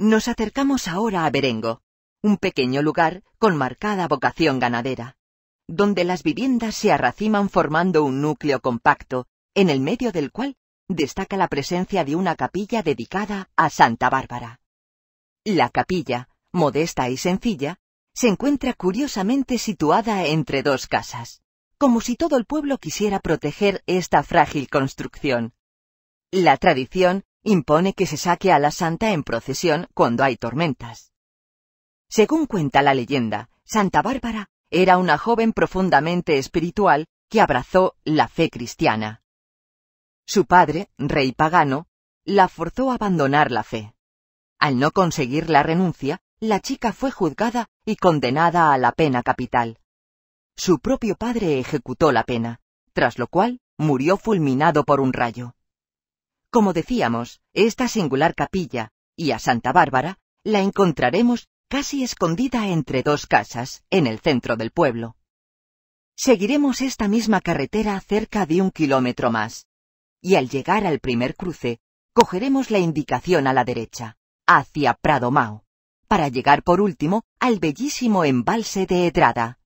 Nos acercamos ahora a Berengo, un pequeño lugar con marcada vocación ganadera, donde las viviendas se arraciman formando un núcleo compacto, en el medio del cual destaca la presencia de una capilla dedicada a Santa Bárbara. La capilla, modesta y sencilla, se encuentra curiosamente situada entre dos casas, como si todo el pueblo quisiera proteger esta frágil construcción. La tradición impone que se saque a la santa en procesión cuando hay tormentas. Según cuenta la leyenda, Santa Bárbara era una joven profundamente espiritual que abrazó la fe cristiana. Su padre, rey pagano, la forzó a abandonar la fe. Al no conseguir la renuncia, la chica fue juzgada y condenada a la pena capital. Su propio padre ejecutó la pena, tras lo cual murió fulminado por un rayo. Como decíamos, esta singular capilla, y a Santa Bárbara, la encontraremos casi escondida entre dos casas, en el centro del pueblo. Seguiremos esta misma carretera cerca de un kilómetro más, y al llegar al primer cruce, cogeremos la indicación a la derecha, hacia Prado Mao, para llegar por último al bellísimo embalse de Edrada,